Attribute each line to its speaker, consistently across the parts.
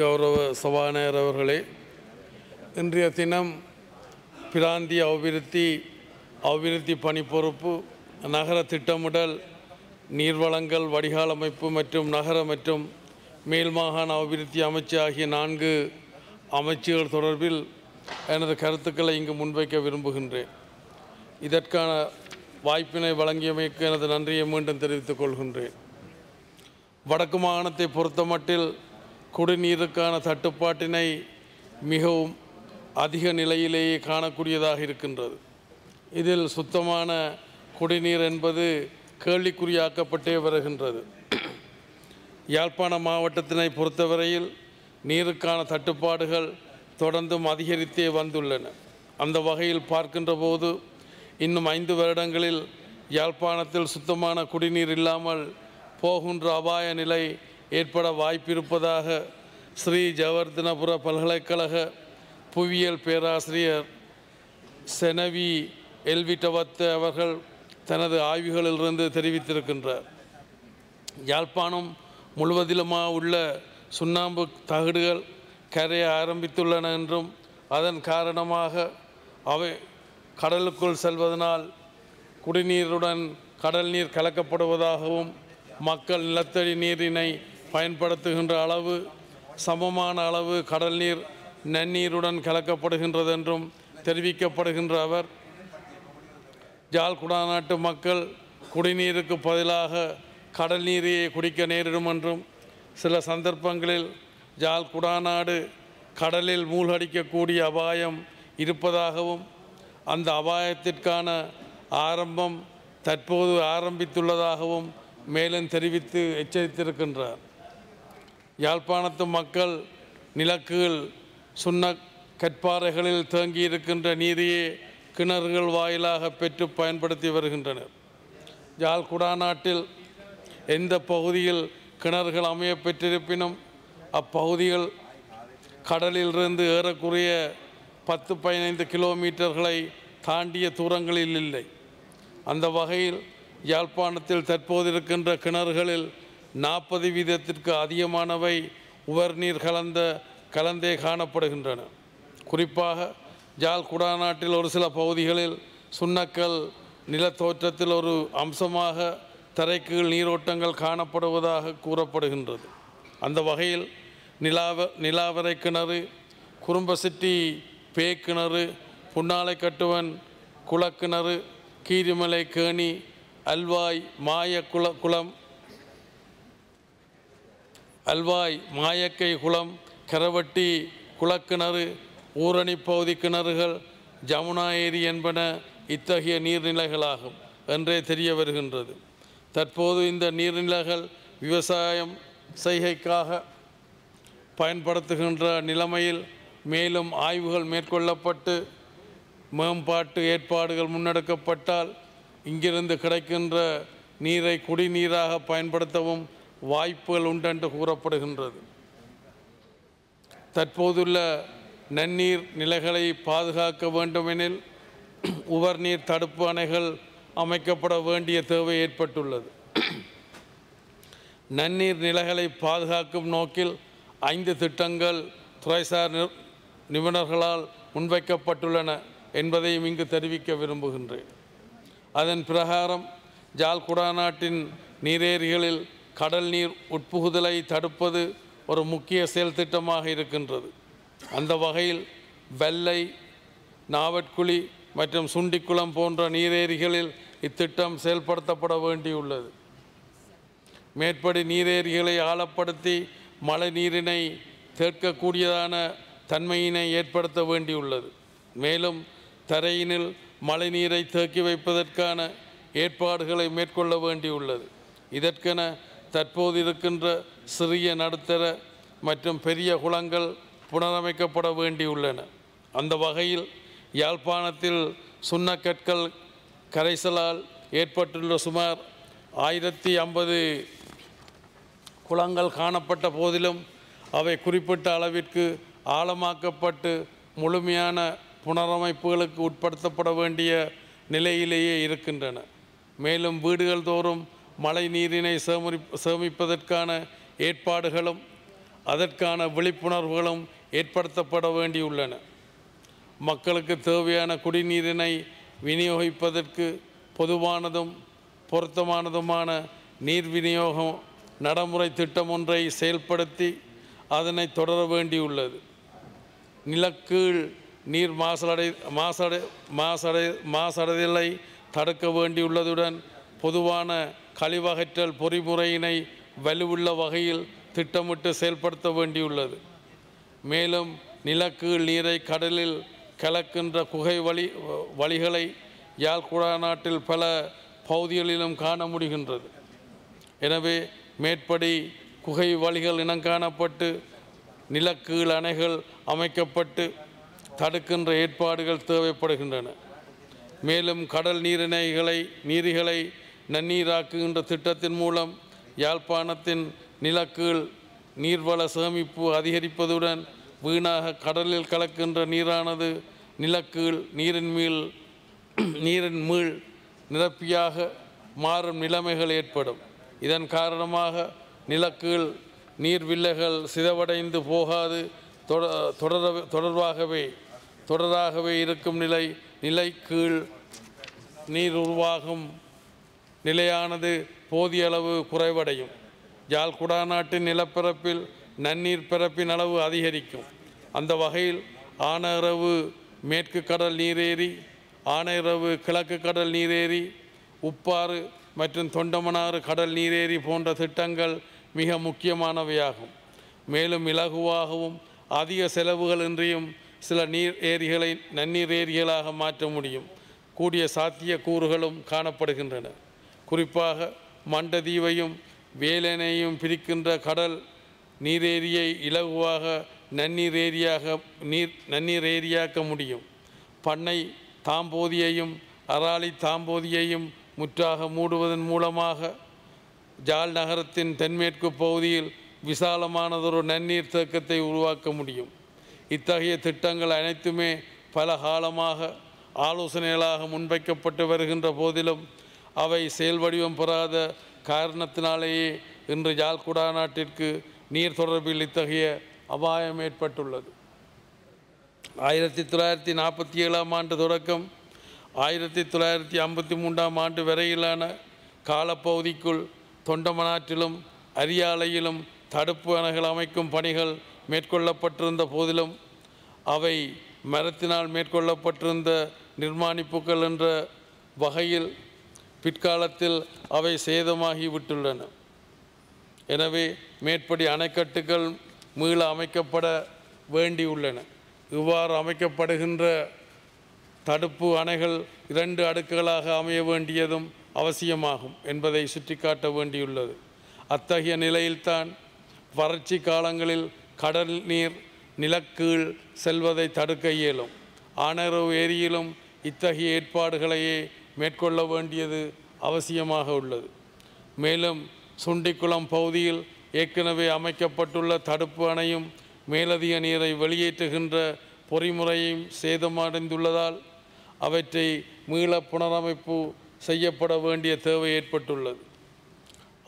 Speaker 1: கௌரவ சபாநாயகர் அவர்களே இன்றைய தினம் பிராந்திய அபிவிருத்தி அபிவிருத்தி பணி பொறுப்பு நகர திட்டமிடல் நீர்வளங்கள் வடிகால் அமைப்பு மற்றும் நகர மற்றும் மேல் மாகாண அபிவிருத்தி அமைச்சு ஆகிய நான்கு அமைச்சுகள் தொடர்பில் எனது கருத்துக்களை இங்கு முன்வைக்க விரும்புகின்றேன் இதற்கான வாய்ப்பினை வழங்கியமைக்கு எனது நன்றியை மீண்டும் தெரிவித்துக் கொள்கின்றேன் வடக்கு மாகாணத்தை பொறுத்தமட்டில் குடிநீருக்கான தட்டுப்பாட்டினை மிகவும் அதிக நிலையிலேயே காணக்கூடியதாக இருக்கின்றது இதில் சுத்தமான குடிநீர் என்பது கேள்விக்குறியாக்கப்பட்டே வருகின்றது யாழ்ப்பாண மாவட்டத்தினை பொறுத்தவரையில் நீருக்கான தட்டுப்பாடுகள் தொடர்ந்தும் அதிகரித்தே வந்துள்ளன அந்த வகையில் பார்க்கின்ற போது இன்னும் ஐந்து வருடங்களில் யாழ்ப்பாணத்தில் சுத்தமான குடிநீர் இல்லாமல் போகின்ற அபாய நிலை ஏற்பட வாய்ப்பிருப்பதாக ஸ்ரீ ஜவர்தனபுர பல்கலைக்கழக புவியியல் பேராசிரியர் செனவி எல்விட்டவத்த அவர்கள் தனது ஆய்வுகளிலிருந்து தெரிவித்திருக்கின்றார் யாழ்ப்பாணம் முழுவதிலுமாக உள்ள சுண்ணாம்பு தகடுகள் கரைய ஆரம்பித்துள்ளன என்றும் அதன் காரணமாக அவை கடலுக்குள் செல்வதனால் குடிநீருடன் கடல் நீர் கலக்கப்படுவதாகவும் மக்கள் நிலத்தடி நீரினை பயன்படுத்துகின்ற அளவு சமமான அளவு கடல் நீர் நன்னீருடன் கலக்கப்படுகின்றது என்றும் தெரிவிக்கப்படுகின்ற அவர் ஜால்குடா நாட்டு மக்கள் குடிநீருக்கு பதிலாக கடல் நீரையே குடிக்க நேரிடும் என்றும் சில சந்தர்ப்பங்களில் ஜால்குடா நாடு கடலில் மூழ்கடிக்கக்கூடிய அபாயம் இருப்பதாகவும் அந்த அபாயத்திற்கான ஆரம்பம் தற்போது ஆரம்பித்துள்ளதாகவும் மேலும் தெரிவித்து எச்சரித்திருக்கின்றார் யாழ்ப்பாணத்து மக்கள் நிலக்குகள் சுண்ண கற்பாறைகளில் தேங்கியிருக்கின்ற நீதியை கிணறுகள் வாயிலாக பெற்று பயன்படுத்தி வருகின்றனர் யாழ் நாட்டில் எந்த பகுதியில் கிணறுகள் அமைய பெற்றிருப்பினும் அப்பகுதிகள் கடலிலிருந்து ஏறக்குறைய பத்து பதினைந்து கிலோமீட்டர்களை தாண்டிய தூரங்களில் இல்லை அந்த வகையில் யாழ்ப்பாணத்தில் தற்போது இருக்கின்ற கிணறுகளில் நாற்பது வீதத்திற்கு அதிகமானவை உவர்நீர் கலந்த கலந்தே காணப்படுகின்றன குறிப்பாக ஜால் நாட்டில் ஒரு சில பகுதிகளில் சுண்ணக்கல் நிலத்தோற்றத்தில் ஒரு அம்சமாக தரைக்கு நீரோட்டங்கள் காணப்படுவதாக கூறப்படுகின்றது அந்த வகையில் நிலாவ நிலாவரை கிணறு குறும்பசிட்டி கிணறு புன்னாலை கட்டுவன் குளக்கிணறு கீரிமலை கேணி அல்வாய் மாய குள குளம் அல்வாய் மாயக்கை குளம் கரவட்டி குளக்கிணறு ஊரணி பகுதி கிணறுகள் ஜமுனா ஏரி என்பன இத்தகைய நீர்நிலைகளாகும் என்றே தெரிய வருகின்றது தற்போது இந்த நீர்நிலைகள் விவசாயம் செய்கைக்காக பயன்படுத்துகின்ற நிலைமையில் மேலும் ஆய்வுகள் மேற்கொள்ளப்பட்டு மேம்பாட்டு ஏற்பாடுகள் முன்னெடுக்கப்பட்டால் இங்கிருந்து கிடைக்கின்ற நீரை குடிநீராக பயன்படுத்தவும் வாய்ப்புகள் உண்டென்று கூறப்படுகின்றது தற்போதுள்ள நன்னீர் நிலைகளை பாதுகாக்க வேண்டுமெனில் உவர்நீர் தடுப்பு அணைகள் அமைக்கப்பட வேண்டிய தேவை ஏற்பட்டுள்ளது நன்னீர் நிலைகளை பாதுகாக்கும் நோக்கில் ஐந்து திட்டங்கள் துறைசார் நிபுணர்களால் முன்வைக்கப்பட்டுள்ளன என்பதையும் இங்கு தெரிவிக்க விரும்புகின்றேன் அதன் பிரகாரம் ஜால்குடா நாட்டின் நீரேரிகளில் கடல் நீர் உட்புகுதலை தடுப்பது ஒரு முக்கிய செயல் திட்டமாக இருக்கின்றது அந்த வகையில் வெள்ளை நாவட்குழி மற்றும் சுண்டிக்குளம் போன்ற நீரேரிகளில் இத்திட்டம் செயல்படுத்தப்பட வேண்டியுள்ளது மேற்படி நீரேரிகளை ஆழப்படுத்தி மழை நீரினை தேற்கக்கூடியதான தன்மையினை ஏற்படுத்த வேண்டியுள்ளது மேலும் தரையினில் மழை நீரை தேக்கி வைப்பதற்கான ஏற்பாடுகளை மேற்கொள்ள வேண்டியுள்ளது இதற்கென தற்போது இருக்கின்ற சிறிய நடுத்தர மற்றும் பெரிய குளங்கள் புனரமைக்கப்பட வேண்டியுள்ளன அந்த வகையில் யாழ்ப்பாணத்தில் சுண்ணக்கற்கள் கரைசலால் ஏற்பட்டுள்ள சுமார் ஆயிரத்தி ஐம்பது குளங்கள் காணப்பட்ட போதிலும் அவை குறிப்பிட்ட அளவிற்கு ஆழமாக்கப்பட்டு முழுமையான புனரமைப்புகளுக்கு உட்படுத்தப்பட வேண்டிய நிலையிலேயே இருக்கின்றன மேலும் வீடுகள் தோறும் மழை நீரினை சேமரி சேமிப்பதற்கான ஏற்பாடுகளும் அதற்கான விழிப்புணர்வுகளும் ஏற்படுத்தப்பட வேண்டியுள்ளன மக்களுக்கு தேவையான குடிநீரினை விநியோகிப்பதற்கு பொதுவானதும் பொருத்தமானதுமான நீர் விநியோகம் நடைமுறை திட்டம் ஒன்றை செயல்படுத்தி அதனை தொடர வேண்டியுள்ளது நிலக்கீழ் நீர் மாசடை மாசடை மாசடை மாசடைதலை தடுக்க வேண்டியுள்ளதுடன் பொதுவான கழிவகற்றல் பொறிமுறையினை வலுவுள்ள வகையில் திட்டமிட்டு செயல்படுத்த வேண்டியுள்ளது மேலும் நிலக்கு நீரை கடலில் கலக்கின்ற குகை வழி வழிகளை யாழ்குடா நாட்டில் பல பகுதிகளிலும் காண முடிகின்றது எனவே மேற்படி குகை வழிகள் இனங்காணப்பட்டு நிலக்கீழ் அணைகள் அமைக்கப்பட்டு தடுக்கின்ற ஏற்பாடுகள் தேவைப்படுகின்றன மேலும் கடல் நீரிணைகளை நீரிகளை நன்னீராக்குகின்ற திட்டத்தின் மூலம் யாழ்ப்பாணத்தின் நிலக்கீழ் நீர்வள சேமிப்பு அதிகரிப்பதுடன் வீணாக கடலில் கலக்கின்ற நீரானது நிலக்கீழ் நீரின் மீள் நீரின் மீள் நிரப்பியாக மாறும் நிலைமைகள் ஏற்படும் இதன் காரணமாக நிலக்கீழ் நீர்வில்லைகள் சிதவடைந்து போகாது தொடர தொடர்பாகவே தொடராகவே இருக்கும் நிலை நிலைக்கீழ் நீர் உருவாகும் நிலையானது போதிய அளவு குறைவடையும் ஜால் குடாநாட்டின் நிலப்பரப்பில் நன்னீர் பிறப்பின் அளவு அதிகரிக்கும் அந்த வகையில் ஆனரவு மேற்கு கடல் நீரேறி ஆனரவு கிழக்கு கடல் நீரேறி உப்பாறு மற்றும் தொண்டமனாறு கடல் நீரேறி போன்ற திட்டங்கள் மிக முக்கியமானவையாகும் மேலும் இலகுவாகவும் அதிக செலவுகளின்றியும் சில நீர் ஏரிகளை நன்னீர் ஏரிகளாக மாற்ற முடியும் கூடிய சாத்திய கூறுகளும் காணப்படுகின்றன குறிப்பாக மண்டதீவையும் வேலனையும் பிரிக்கின்ற கடல் நீரேரியை இலகுவாக நன்னீர் ஏரியாக நீர் நன்னீர் ஏரியாக்க முடியும் பண்ணை தாம்போதியையும் அராளி தாம்போதியையும் முற்றாக மூடுவதன் மூலமாக ஜால் நகரத்தின் தென்மேற்கு பகுதியில் விசாலமானதொரு நன்னீர் தேக்கத்தை உருவாக்க முடியும் இத்தகைய திட்டங்கள் அனைத்துமே பல காலமாக ஆலோசனைகளாக முன்வைக்கப்பட்டு வருகின்ற போதிலும் அவை செயல் வடிவம் பெறாத காரணத்தினாலேயே இன்று யாழ்குடா நாட்டிற்கு நீர் தொடர்பில் இத்தகைய அபாயம் ஏற்பட்டுள்ளது ஆயிரத்தி தொள்ளாயிரத்தி நாற்பத்தி ஏழாம் ஆண்டு தொடக்கம் ஆயிரத்தி தொள்ளாயிரத்தி ஐம்பத்தி மூன்றாம் ஆண்டு வரையிலான காலப்பகுதிக்குள் தொண்டமனாற்றிலும் அரியாலையிலும் தடுப்பு அணைகள் அமைக்கும் பணிகள் மேற்கொள்ளப்பட்டிருந்த போதிலும் அவை மரத்தினால் மேற்கொள்ளப்பட்டிருந்த நிர்மாணிப்புகள் என்ற வகையில் பிற்காலத்தில் அவை சேதமாகி விட்டுள்ளன எனவே மேற்படி அணைக்கட்டுகள் மீள அமைக்கப்பட வேண்டியுள்ளன இவ்வாறு அமைக்கப்படுகின்ற தடுப்பு அணைகள் இரண்டு அடுக்குகளாக அமைய வேண்டியதும் அவசியமாகும் என்பதை சுட்டிக்காட்ட வேண்டியுள்ளது அத்தகைய நிலையில்தான் வறட்சி காலங்களில் கடல் நீர் நிலக்கீழ் செல்வதை தடுக்க இயலும் ஆனரவு ஏரியிலும் இத்தகைய ஏற்பாடுகளையே மேற்கொள்ள வேண்டியது அவசியமாக உள்ளது மேலும் சுண்டிக்குளம் பகுதியில் ஏற்கனவே அமைக்கப்பட்டுள்ள தடுப்பு அணையும் மேலதிக நீரை வெளியேற்றுகின்ற பொறிமுறையும் சேதமடைந்துள்ளதால் அவற்றை மீள புனரமைப்பு செய்யப்பட வேண்டிய தேவை ஏற்பட்டுள்ளது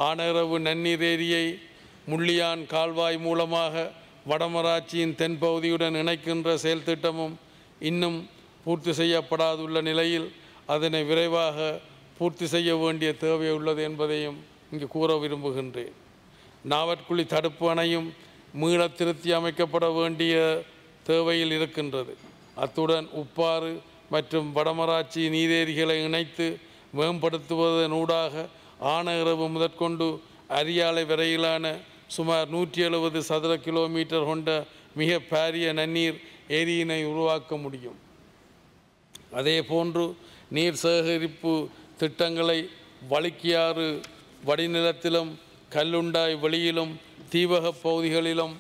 Speaker 1: ஆனரவு நன்னீர் ஏரியை முள்ளியான் கால்வாய் மூலமாக வடமராட்சியின் தென்பகுதியுடன் இணைக்கின்ற செயல்திட்டமும் இன்னும் பூர்த்தி செய்யப்படாதுள்ள நிலையில் அதனை விரைவாக பூர்த்தி செய்ய வேண்டிய தேவை உள்ளது என்பதையும் இங்கு கூற விரும்புகின்றேன் நாவற்குழி தடுப்பு அணையும் மீள திருத்தி அமைக்கப்பட வேண்டிய தேவையில் இருக்கின்றது அத்துடன் உப்பாறு மற்றும் வடமராட்சி நீரேரிகளை இணைத்து மேம்படுத்துவதனூடாக ஆனகிரவு முதற்கொண்டு அரியாலை வரையிலான சுமார் நூற்றி எழுபது சதுர கிலோமீட்டர் கொண்ட மிக பாரிய நன்னீர் ஏரியினை உருவாக்க முடியும் அதே போன்று நீர் சேகரிப்பு திட்டங்களை வழுக்கியாறு வடிநிலத்திலும் கல்லுண்டாய் வெளியிலும் தீவக பகுதிகளிலும்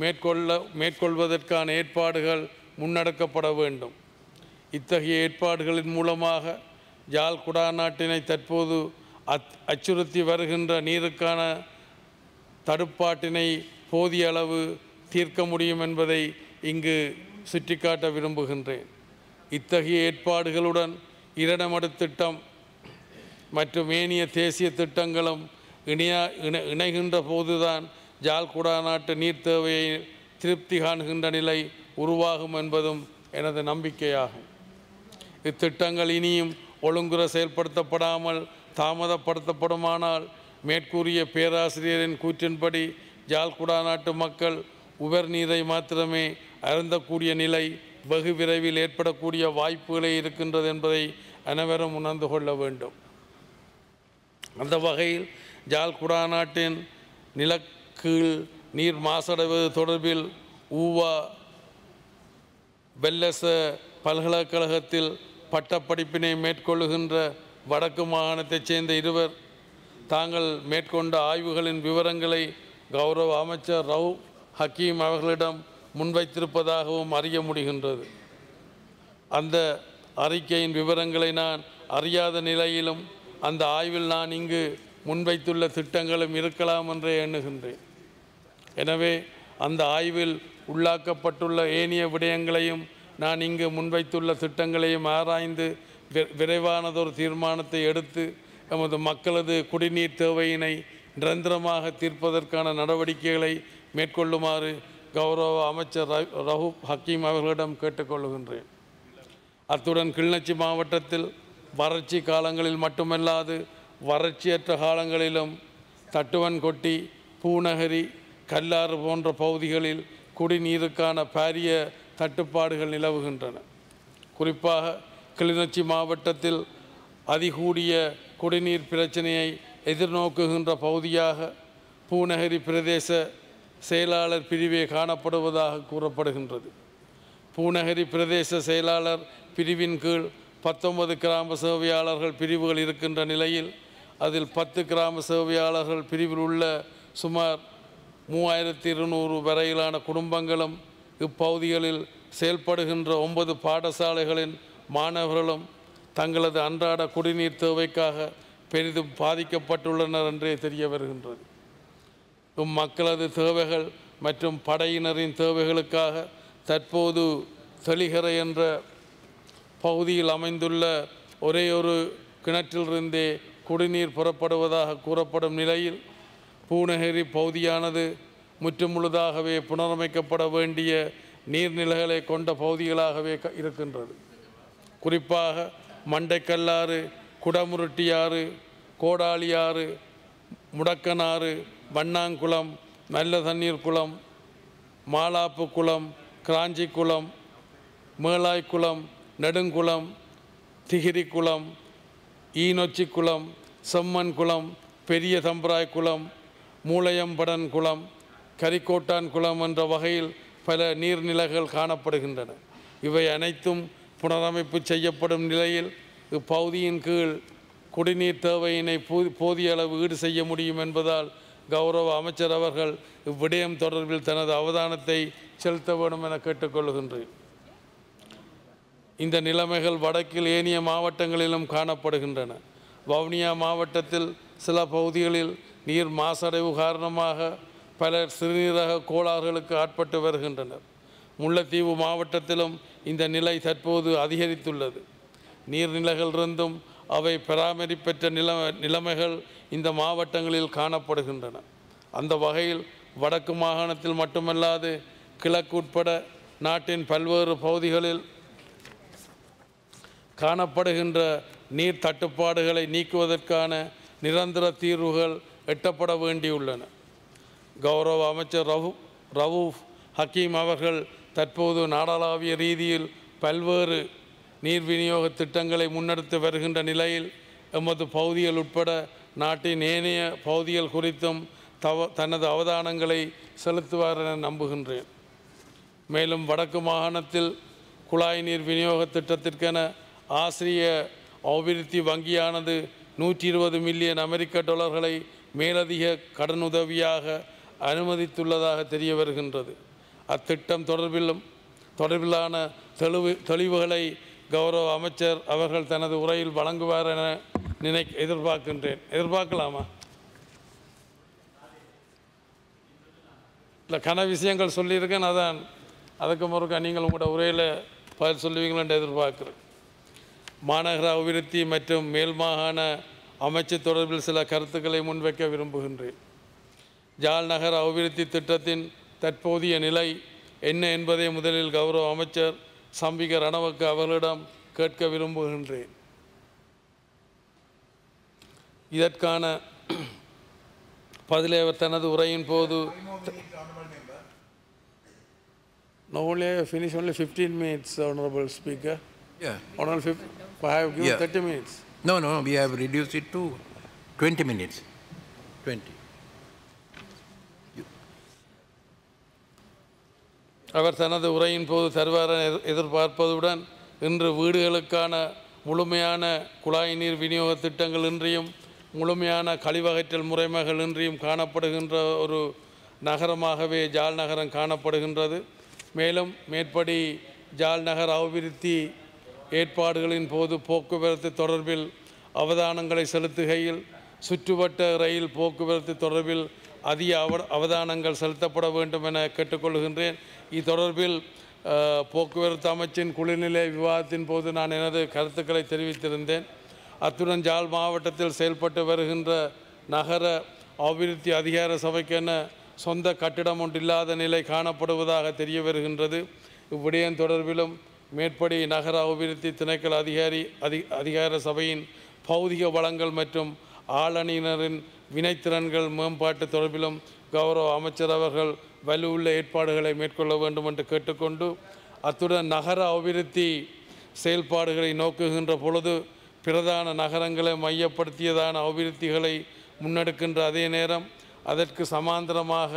Speaker 1: மேற்கொள்ள மேற்கொள்வதற்கான ஏற்பாடுகள் முன்னெடுக்கப்பட வேண்டும் இத்தகைய ஏற்பாடுகளின் மூலமாக யாழ் குடாநாட்டினை தற்போது அத் அச்சுறுத்தி வருகின்ற நீருக்கான தடுப்பாட்டினை போதிய அளவு தீர்க்க முடியும் என்பதை இங்கு சுட்டிக்காட்ட விரும்புகின்றேன் இத்தகைய ஏற்பாடுகளுடன் ഇരടമടു திட்டம் மற்றும் ஏனைய தேசிய திட்டங்களும் இணைய இணை இணைகின்ற போதுதான் ஜால்குடா நாட்டு நீர் தேவையை திருப்தி காண்கின்ற நிலை உருவாகும் என்பதும் எனது நம்பிக்கையாகும் இத்திட்டங்கள் இனியும் ஒழுங்குற செயல்படுத்தப்படாமல் தாமதப்படுத்தப்படுமானால் மேற்கூறிய பேராசிரியரின் கூற்றின்படி ஜால்குடா நாட்டு மக்கள் உவர் நீரை மாத்திரமே அருந்தக்கூடிய நிலை வெகு விரைவில் ஏற்படக்கூடிய வாய்ப்புகளே இருக்கின்றது என்பதை அனைவரும் உணர்ந்து கொள்ள வேண்டும் அந்த வகையில் ஜால்குடா நாட்டின் நிலக்கீழ் நீர் மாசடைவது தொடர்பில் ஊவா வெல்லச பல்கலைக்கழகத்தில் பட்டப்படிப்பினை மேற்கொள்ளுகின்ற வடக்கு மாகாணத்தைச் சேர்ந்த இருவர் தாங்கள் மேற்கொண்ட ஆய்வுகளின் விவரங்களை கௌரவ அமைச்சர் ரவு ஹக்கீம் அவர்களிடம் முன்வைத்திருப்பதாகவும் அறிய முடிகின்றது அந்த அறிக்கையின் விவரங்களை நான் அறியாத நிலையிலும் அந்த ஆய்வில் நான் இங்கு முன்வைத்துள்ள திட்டங்களும் இருக்கலாம் என்றே எண்ணுகின்றேன் எனவே அந்த ஆய்வில் உள்ளாக்கப்பட்டுள்ள ஏனைய விடயங்களையும் நான் இங்கு முன்வைத்துள்ள திட்டங்களையும் ஆராய்ந்து விரைவானதொரு தீர்மானத்தை எடுத்து எமது மக்களது குடிநீர் தேவையினை நிரந்தரமாக தீர்ப்பதற்கான நடவடிக்கைகளை மேற்கொள்ளுமாறு கௌரவ அமைச்சர் ரஹூப் ஹக்கீம் அவர்களிடம் கேட்டுக்கொள்கின்றேன் அத்துடன் கிளிநொச்சி மாவட்டத்தில் வறட்சி காலங்களில் மட்டுமல்லாது வறட்சியற்ற காலங்களிலும் தட்டுவன்கொட்டி பூநகரி கல்லாறு போன்ற பகுதிகளில் குடிநீருக்கான பாரிய தட்டுப்பாடுகள் நிலவுகின்றன குறிப்பாக கிளிநொச்சி மாவட்டத்தில் அதிகூடிய குடிநீர் பிரச்சனையை எதிர்நோக்குகின்ற பகுதியாக பூநகரி பிரதேச செயலாளர் பிரிவே காணப்படுவதாக கூறப்படுகின்றது பூநகரி பிரதேச செயலாளர் பிரிவின் கீழ் பத்தொன்பது கிராம சேவையாளர்கள் பிரிவுகள் இருக்கின்ற நிலையில் அதில் பத்து கிராம சேவையாளர்கள் பிரிவில் உள்ள சுமார் மூவாயிரத்தி இருநூறு வரையிலான குடும்பங்களும் இப்பகுதிகளில் செயல்படுகின்ற ஒன்பது பாடசாலைகளின் மாணவர்களும் தங்களது அன்றாட குடிநீர் தேவைக்காக பெரிதும் பாதிக்கப்பட்டுள்ளனர் என்றே தெரிய வருகின்றது உம் மக்களது தேவைகள் மற்றும் படையினரின் தேவைகளுக்காக தற்போது தெளிகரை என்ற பகுதியில் அமைந்துள்ள ஒரே ஒரு கிணற்றிலிருந்தே குடிநீர் புறப்படுவதாக கூறப்படும் நிலையில் பூனகிரி பகுதியானது முற்றுமுழுதாகவே புனரமைக்கப்பட வேண்டிய நீர்நிலைகளை கொண்ட பகுதிகளாகவே இருக்கின்றது குறிப்பாக மண்டைக்கல்லாறு குடமுருட்டியாறு கோடாளியாறு முடக்கனாறு வண்ணாங்குளம் நல்ல தண்ணீர் குளம் மாலாப்பு குளம் கிராஞ்சி குளம் மேலாய் குளம் நெடுங்குளம் திகிரி குளம் ஈனொச்சி குளம் செம்மன் குளம் பெரிய தம்பராய் குளம் மூளையம்படன் குளம் கரிக்கோட்டான் குளம் என்ற வகையில் பல நீர்நிலைகள் காணப்படுகின்றன இவை அனைத்தும் புனரமைப்பு செய்யப்படும் நிலையில் இப்பகுதியின் கீழ் குடிநீர் தேவையினை போதிய அளவு ஈடு செய்ய முடியும் என்பதால் கௌரவ அமைச்சர் அவர்கள் இவ்விடயம் தொடர்பில் தனது அவதானத்தை செலுத்த வேண்டும் என கேட்டுக்கொள்கின்றேன் இந்த நிலைமைகள் வடக்கில் ஏனைய மாவட்டங்களிலும் காணப்படுகின்றன வவுனியா மாவட்டத்தில் சில பகுதிகளில் நீர் மாசடைவு காரணமாக பலர் சிறுநீரக கோளாறுகளுக்கு ஆட்பட்டு வருகின்றனர் முல்லைத்தீவு மாவட்டத்திலும் இந்த நிலை தற்போது அதிகரித்துள்ளது நீர்நிலைகளிலிருந்தும் அவை பராமரிப்பற்ற நில நிலைமைகள் இந்த மாவட்டங்களில் காணப்படுகின்றன அந்த வகையில் வடக்கு மாகாணத்தில் மட்டுமல்லாது கிழக்கு உட்பட நாட்டின் பல்வேறு பகுதிகளில் காணப்படுகின்ற நீர் தட்டுப்பாடுகளை நீக்குவதற்கான நிரந்தர தீர்வுகள் எட்டப்பட வேண்டியுள்ளன கௌரவ அமைச்சர் ரவு ரவூஃப் ஹக்கீம் அவர்கள் தற்போது நாடளாவிய ரீதியில் பல்வேறு நீர் விநியோக திட்டங்களை முன்னெடுத்து வருகின்ற நிலையில் எமது பகுதிகள் உட்பட நாட்டின் ஏனைய பகுதிகள் குறித்தும் தவ தனது அவதானங்களை செலுத்துவார் என நம்புகின்றேன் மேலும் வடக்கு மாகாணத்தில் குழாய் நீர் விநியோக திட்டத்திற்கென ஆசிரிய அபிவிருத்தி வங்கியானது நூற்றி இருபது மில்லியன் அமெரிக்க டாலர்களை மேலதிக கடனுதவியாக அனுமதித்துள்ளதாக தெரிய வருகின்றது அத்திட்டம் தொடர்பிலும் தொடர்பிலான தெளிவு தெளிவுகளை கௌரவ அமைச்சர் அவர்கள் தனது உரையில் வழங்குவார் என நினை எதிர்பார்க்கின்றேன் எதிர்பார்க்கலாமா இல்லை கன விஷயங்கள் சொல்லியிருக்கேன் அதான் அதுக்கு முறுக்க நீங்கள் உங்களோட உரையில் பதில் என்று எதிர்பார்க்குறேன் மாநகர அபிவிருத்தி மற்றும் மேல்மாகாண அமைச்சு தொடர்பில் சில கருத்துக்களை முன்வைக்க விரும்புகின்றேன் ஜால் நகர் அபிவிருத்தி திட்டத்தின் தற்போதைய நிலை என்ன என்பதை முதலில் கௌரவ அமைச்சர் சம்பிக ரணவுக்கு அவர்களிடம் கேட்க விரும்புகின்றேன் இதற்கான பதிலே அவர் தனது உரையின் போது நோலே finish only fifteen minutes honourable speaker one fifty thirty minutes no no we have reduce it to twenty minutes twenty அவர் தனது உரையின் போது சர்வார எதிர்பார்ப்பதுடன் இன்று வீடுகளுக்கான முழுமையான குழாய் நீர் விநியோக திட்டங்கள் இன்றியும் முழுமையான கழிவகற்றல் முறைமைகள் இன்றியும் காணப்படுகின்ற ஒரு நகரமாகவே ஜால் நகரம் காணப்படுகின்றது மேலும் மேற்படி ஜால் நகர் அபிவிருத்தி ஏற்பாடுகளின் போது போக்குவரத்து தொடர்பில் அவதானங்களை செலுத்துகையில் சுற்றுவட்ட ரயில் போக்குவரத்து தொடர்பில் அதிக அவ அவதானங்கள் செலுத்தப்பட வேண்டும் என கேட்டுக்கொள்கின்றேன் இத்தொடர்பில் போக்குவரத்து அமைச்சின் குளிர்நிலை விவாதத்தின் போது நான் எனது கருத்துக்களை தெரிவித்திருந்தேன் அத்துடன் ஜாழ் மாவட்டத்தில் செயல்பட்டு வருகின்ற நகர அபிவிருத்தி அதிகார சபைக்கென சொந்த கட்டிடம் ஒன்றில்லாத நிலை காணப்படுவதாக தெரிய வருகின்றது இவ்விடயம் தொடர்பிலும் மேற்படி நகர அபிவிருத்தி திணைக்கள் அதிகாரி அதி அதிகார சபையின் பௌதிக வளங்கள் மற்றும் ஆளணியினரின் வினைத்திறன்கள் மேம்பாட்டு தொடர்பிலும் கௌரவ அமைச்சர் அவர்கள் வலுவுள்ள ஏற்பாடுகளை மேற்கொள்ள வேண்டும் என்று கேட்டுக்கொண்டு அத்துடன் நகர அபிவிருத்தி செயல்பாடுகளை நோக்குகின்ற பொழுது பிரதான நகரங்களை மையப்படுத்தியதான அபிவிருத்திகளை முன்னெடுக்கின்ற அதே நேரம் அதற்கு சமாந்தரமாக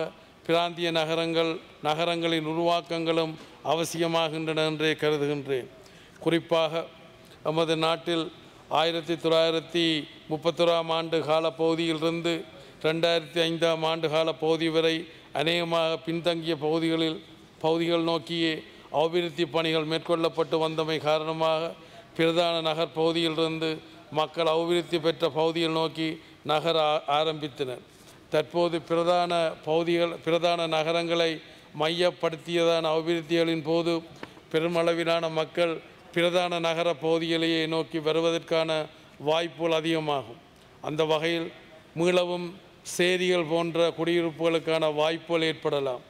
Speaker 1: பிராந்திய நகரங்கள் நகரங்களின் உருவாக்கங்களும் அவசியமாகின்றன என்றே கருதுகின்றேன் குறிப்பாக நமது நாட்டில் ஆயிரத்தி தொள்ளாயிரத்தி முப்பத்தொராம் ஆண்டு கால பகுதியிலிருந்து ரெண்டாயிரத்தி ஐந்தாம் ஆண்டு கால பகுதி வரை அநேகமாக பின்தங்கிய பகுதிகளில் பகுதிகள் நோக்கியே அபிவிருத்தி பணிகள் மேற்கொள்ளப்பட்டு வந்தமை காரணமாக பிரதான நகர் பகுதியிலிருந்து மக்கள் அபிவிருத்தி பெற்ற பகுதிகள் நோக்கி நகர ஆரம்பித்தனர் தற்போது பிரதான பகுதிகள் பிரதான நகரங்களை மையப்படுத்தியதான அபிவிருத்திகளின் போது பெருமளவிலான மக்கள் பிரதான நகர பகுதிகளையே நோக்கி வருவதற்கான வாய்ப்புகள் அதிகமாகும் அந்த வகையில் மீளவும் சேரிகள் போன்ற குடியிருப்புகளுக்கான வாய்ப்புகள் ஏற்படலாம்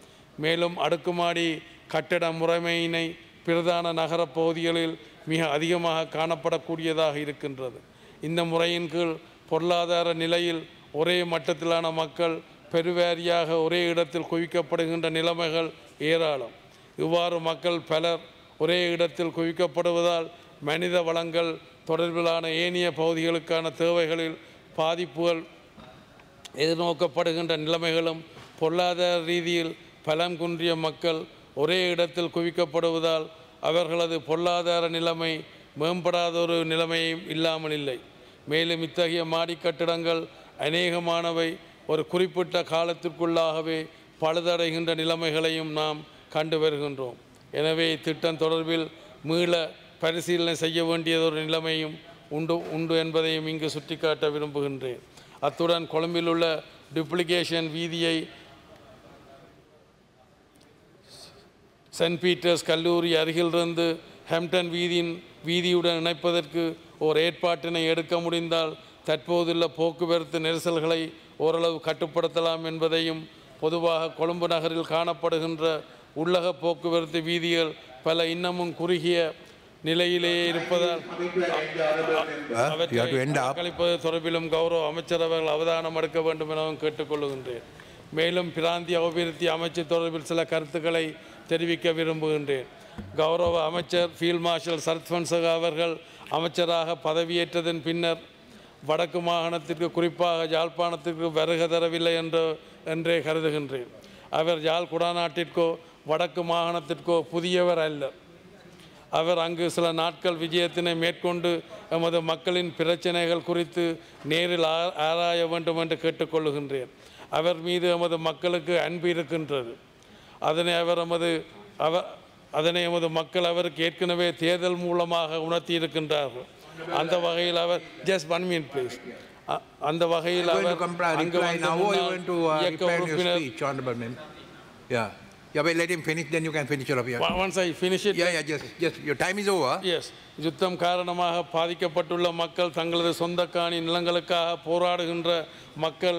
Speaker 1: மேலும் அடுக்குமாடி கட்டட முறைமையினை பிரதான நகர பகுதிகளில் மிக அதிகமாக காணப்படக்கூடியதாக இருக்கின்றது இந்த முறையின் கீழ் பொருளாதார நிலையில் ஒரே மட்டத்திலான மக்கள் பெருவாரியாக ஒரே இடத்தில் குவிக்கப்படுகின்ற நிலைமைகள் ஏராளம் இவ்வாறு மக்கள் பலர் ஒரே இடத்தில் குவிக்கப்படுவதால் மனித வளங்கள் தொடர்பிலான ஏனைய பகுதிகளுக்கான தேவைகளில் பாதிப்புகள் எதிர்நோக்கப்படுகின்ற நிலைமைகளும் பொருளாதார ரீதியில் பலம் குன்றிய மக்கள் ஒரே இடத்தில் குவிக்கப்படுவதால் அவர்களது பொருளாதார நிலைமை மேம்படாத ஒரு நிலைமையும் இல்லாமல் இல்லை மேலும் இத்தகைய மாடி கட்டிடங்கள் அநேகமானவை ஒரு குறிப்பிட்ட காலத்திற்குள்ளாகவே பழுதடைகின்ற நிலைமைகளையும் நாம் கண்டு வருகின்றோம் எனவே திட்டம் தொடர்பில் மீள பரிசீலனை செய்ய வேண்டியதொரு நிலைமையும் உண்டு உண்டு என்பதையும் இங்கு சுட்டிக்காட்ட விரும்புகின்றேன் அத்துடன் கொழும்பில் உள்ள டிப்ளிகேஷன் வீதியை சென்ட் பீட்டர்ஸ் கல்லூரி அருகிலிருந்து ஹெம்டன் வீதியின் வீதியுடன் இணைப்பதற்கு ஓர் ஏற்பாட்டினை எடுக்க முடிந்தால் தற்போதுள்ள போக்குவரத்து நெரிசல்களை ஓரளவு கட்டுப்படுத்தலாம் என்பதையும் பொதுவாக கொழும்பு நகரில் காணப்படுகின்ற உள்ளக போக்குவரத்து வீதிகள் பல இன்னமும் குறுகிய நிலையிலே இருப்பதால் அவற்றை தொடர்பிலும் கௌரவ அமைச்சர் அவர்கள் அவதானம் எடுக்க வேண்டும் எனவும் கேட்டுக்கொள்கின்றேன் மேலும் பிராந்திய அபிவிருத்தி அமைச்சர் தொடர்பில் சில கருத்துக்களை தெரிவிக்க விரும்புகின்றேன் கௌரவ அமைச்சர் ஃபீல்ட் மார்ஷல் சரத் பன்சகா அவர்கள் அமைச்சராக பதவியேற்றதன் பின்னர் வடக்கு மாகாணத்திற்கு குறிப்பாக யாழ்ப்பாணத்திற்கு வருக தரவில்லை என்று என்றே கருதுகின்றேன் அவர் யாழ் குடாநாட்டிற்கோ வடக்கு மாகாணத்திற்கோ புதியவர் அல்ல அவர் அங்கு சில நாட்கள் விஜயத்தினை மேற்கொண்டு எமது மக்களின் பிரச்சனைகள் குறித்து நேரில் ஆராய வேண்டும் என்று கேட்டுக்கொள்கின்றேன் அவர் மீது எமது மக்களுக்கு அன்பு இருக்கின்றது அதனை அவர் எமது அவர் அதனை எமது மக்கள் அவருக்கு ஏற்கனவே தேர்தல் மூலமாக உணர்த்தி இருக்கின்றார்கள் அந்த வகையில் அவர் ஜஸ்ட் ஒன் மீன் பிளீஸ் அந்த வகையில் அவர் அங்கு வந்து uh, இயக்க உறுப்பினர் Yeah, but let him finish, then you can finish your appeal. Once I finish it. Yeah, yeah, just, just your time is over. Yes. யுத்தம் காரணமாக பாதிக்கப்பட்டுள்ள மக்கள் தங்களது சொந்த காணி நிலங்களுக்காக போராடுகின்ற மக்கள்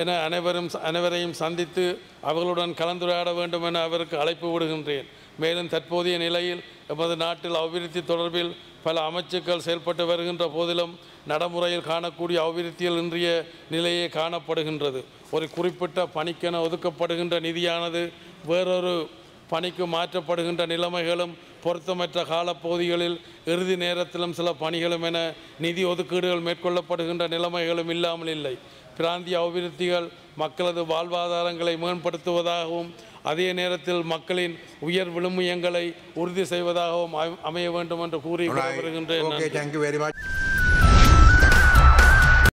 Speaker 1: என அனைவரும் அனைவரையும் சந்தித்து அவர்களுடன் கலந்துரையாட வேண்டும் என அவருக்கு அழைப்பு விடுகின்றேன் மேலும் தற்போதைய நிலையில் எமது நாட்டில் அபிவிருத்தி தொடர்பில் பல அமைச்சுக்கள் செயல்பட்டு வருகின்ற போதிலும் நடைமுறையில் காணக்கூடிய அபிவிருத்தியில் இன்றைய நிலையே காணப்படுகின்றது ஒரு குறிப்பிட்ட பணிக்கென ஒதுக்கப்படுகின்ற நிதியானது வேறொரு பணிக்கு மாற்றப்படுகின்ற நிலைமைகளும் பொருத்தமற்ற காலப்பகுதிகளில் இறுதி நேரத்திலும் சில பணிகளும் என நிதி ஒதுக்கீடுகள் மேற்கொள்ளப்படுகின்ற நிலைமைகளும் இல்லாமல் இல்லை பிராந்திய அபிவிருத்திகள் மக்களது வாழ்வாதாரங்களை மேம்படுத்துவதாகவும் அதே நேரத்தில் மக்களின் உயர் விழுமியங்களை உறுதி செய்வதாகவும் அமைய வேண்டும் என்று கூறி வருகின்றேன்